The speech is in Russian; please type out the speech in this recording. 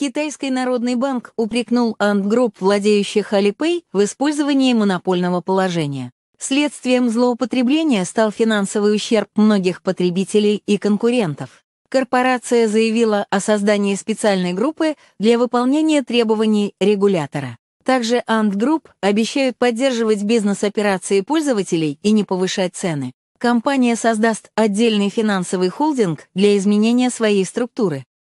Китайский народный банк упрекнул Ant Group, владеющих Алипэй, в использовании монопольного положения. Следствием злоупотребления стал финансовый ущерб многих потребителей и конкурентов. Корпорация заявила о создании специальной группы для выполнения требований регулятора. Также Ant Group обещают поддерживать бизнес-операции пользователей и не повышать цены. Компания создаст отдельный финансовый холдинг для изменения своей структуры,